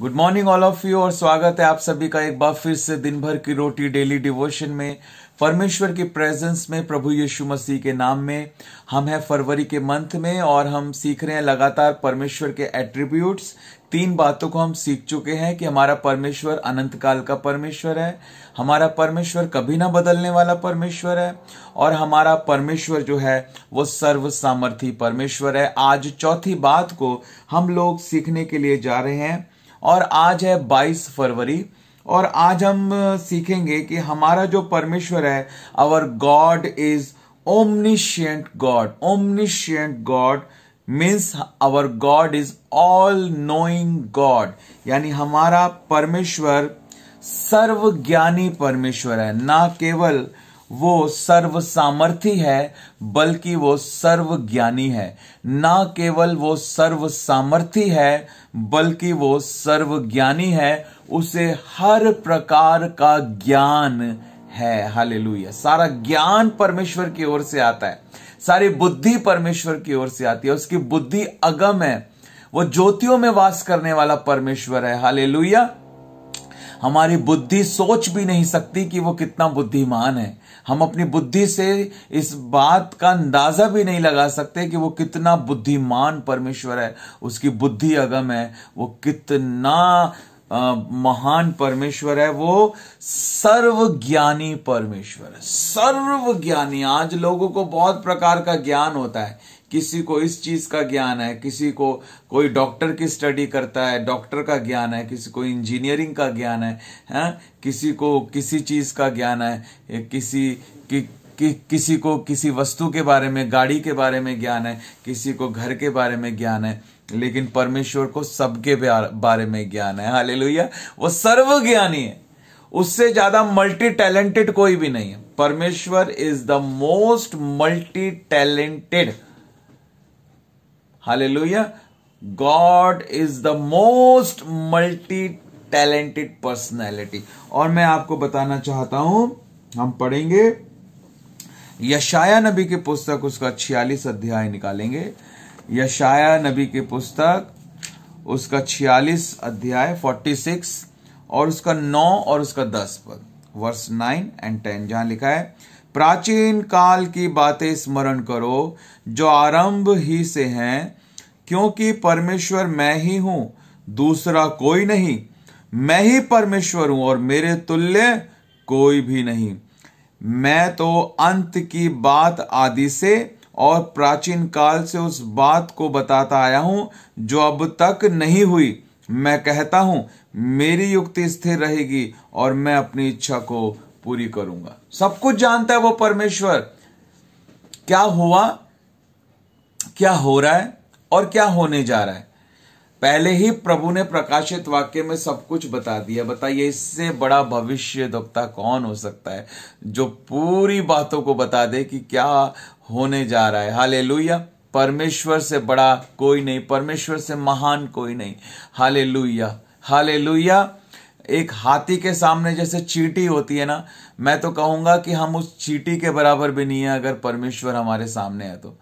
good morning all of you और स्वागत है आप सभी का एक बार फिर से दिन भर की रोटी डेली डिवोशन में परमेश्वर की प्रेजेंस में प्रभु यीशु मसीह के नाम में हम हैं फरवरी के मंथ में और हम सीख रहे हैं लगातार परमेश्वर के एट्रीब्यूट्स तीन बातों को हम सीख चुके हैं कि हमारा परमेश्वर अनंत काल का परमेश्वर है हमारा परमेश्वर कभी ना बदलने वाला परमेश्वर है और हमारा परमेश्वर जो है वो सर्व सामर्थी परमेश्वर है आज चौथी बात को हम लोग सीखने के लिए जा रहे हैं और आज है 22 फरवरी और आज हम सीखेंगे कि हमारा जो परमेश्वर है our God is omniscient God omniscient God means our God is all knowing God यानी हमारा परमेश्वर सर्वज्ञानी परमेश्वर है ना केवल वो सर्व सामर्थ्य है बल्कि वो सर्व ज्ञानी है ना केवल वो सर्व सामर्थ्य है बल्कि वो सर्व ज्ञानी है उसे हर प्रकार का ज्ञान है हाल सारा ज्ञान परमेश्वर की ओर से आता है सारी बुद्धि परमेश्वर की ओर से आती है उसकी बुद्धि अगम है वो ज्योतियों में वास करने वाला परमेश्वर है लुया हमारी बुद्धि सोच भी नहीं सकती कि वो कितना बुद्धिमान है हम अपनी बुद्धि से इस बात का अंदाजा भी नहीं लगा सकते कि वो कितना बुद्धिमान परमेश्वर है उसकी बुद्धि अगम है वो कितना आ, महान परमेश्वर है वो सर्वज्ञानी परमेश्वर है सर्वज्ञानी आज लोगों को बहुत प्रकार का ज्ञान होता है किसी को इस चीज का ज्ञान है किसी को कोई डॉक्टर की स्टडी करता है डॉक्टर का ज्ञान है किसी को इंजीनियरिंग का ज्ञान है है किसी को किसी चीज का ज्ञान है किसी कि, कि, किसी को किसी वस्तु के बारे में गाड़ी के बारे में ज्ञान है किसी को घर के बारे में ज्ञान है लेकिन परमेश्वर को सबके बारे में ज्ञान है हाल वो ज्ञानी है उससे ज्यादा मल्टी टैलेंटेड कोई भी नहीं है परमेश्वर is the most multi talented hallelujah God is the most multi talented personality और मैं आपको बताना चाहता हूं हम पढ़ेंगे यशाया नबी की पुस्तक उसका छियालीस अध्याय निकालेंगे यशाया नबी की पुस्तक उसका छियालीस अध्याय फोर्टी सिक्स और उसका नौ और उसका दस पद वर्स नाइन एंड टेन जहां लिखा है प्राचीन काल की बातें स्मरण करो जो आरंभ ही से हैं क्योंकि परमेश्वर मैं ही हूं दूसरा कोई नहीं मैं ही परमेश्वर हूं और मेरे तुल्य कोई भी नहीं मैं तो अंत की बात आदि से और प्राचीन काल से उस बात को बताता आया हूं जो अब तक नहीं हुई मैं कहता हूं मेरी युक्ति स्थिर रहेगी और मैं अपनी इच्छा को पूरी करूंगा सब कुछ जानता है वो परमेश्वर क्या हुआ क्या हो रहा है और क्या होने जा रहा है पहले ही प्रभु ने प्रकाशित वाक्य में सब कुछ बता दिया बताइए इससे बड़ा भविष्य दक्ता कौन हो सकता है जो पूरी बातों को बता दे कि क्या होने जा रहा है हाले परमेश्वर से बड़ा कोई नहीं परमेश्वर से महान कोई नहीं हाले लुया हाले लुया एक हाथी के सामने जैसे चीटी होती है ना मैं तो कहूंगा कि हम उस चीटी के बराबर भी नहीं है अगर परमेश्वर हमारे सामने है तो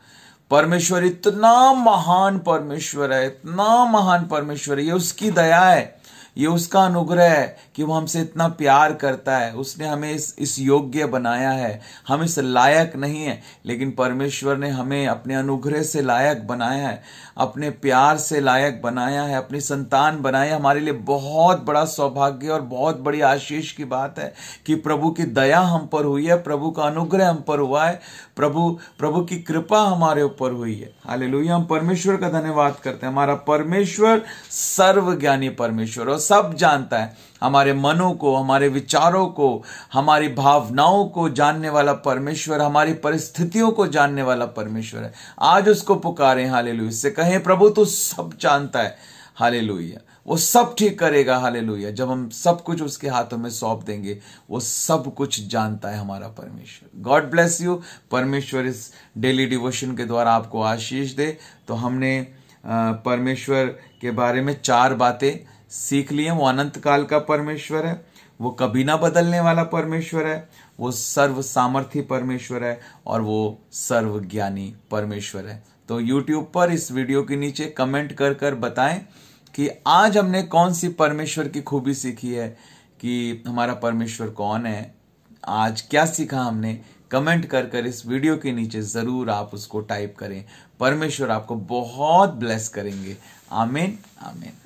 परमेश्वर इतना महान परमेश्वर है इतना महान परमेश्वर है ये उसकी दया है ये उसका अनुग्रह है कि वो हमसे इतना प्यार करता है उसने हमें इस इस योग्य बनाया है हम इस लायक नहीं है लेकिन परमेश्वर ने हमें अपने अनुग्रह से लायक बनाया है अपने प्यार से लायक बनाया है अपनी संतान बनाया हमारे लिए बहुत बड़ा सौभाग्य और बहुत बड़ी आशीष की बात है कि प्रभु की दया हम पर हुई है प्रभु का अनुग्रह हम पर हुआ है प्रभु प्रभु की कृपा हमारे ऊपर हुई है हाल हम परमेश्वर का धन्यवाद करते हैं हमारा परमेश्वर सर्वज्ञानी परमेश्वर और सब जानता है हमारे मनों को हमारे विचारों को हमारी भावनाओं को जानने वाला परमेश्वर हमारी परिस्थितियों को जानने वाला परमेश्वर है आज उसको पुकारे हाले इससे कहें प्रभु तू सब जानता है हाले वो सब ठीक करेगा हाले जब हम सब कुछ उसके हाथों में सौंप देंगे वो सब कुछ जानता है हमारा परमेश्वर गॉड ब्लेस यू परमेश्वर इस डेली डिवोशन के द्वारा आपको आशीष दे तो हमने परमेश्वर के बारे में चार बातें सीख लिए वो अनंत काल का परमेश्वर है वो कभी ना बदलने वाला परमेश्वर है वो सर्व सामर्थ्य परमेश्वर है और वो सर्व ज्ञानी परमेश्वर है तो YouTube पर इस वीडियो के नीचे कमेंट कर कर बताएं कि आज हमने कौन सी परमेश्वर की खूबी सीखी है कि हमारा परमेश्वर कौन है आज क्या सीखा हमने कमेंट कर कर इस वीडियो के नीचे ज़रूर आप उसको टाइप करें परमेश्वर आपको बहुत ब्लेस करेंगे आमीन आमीन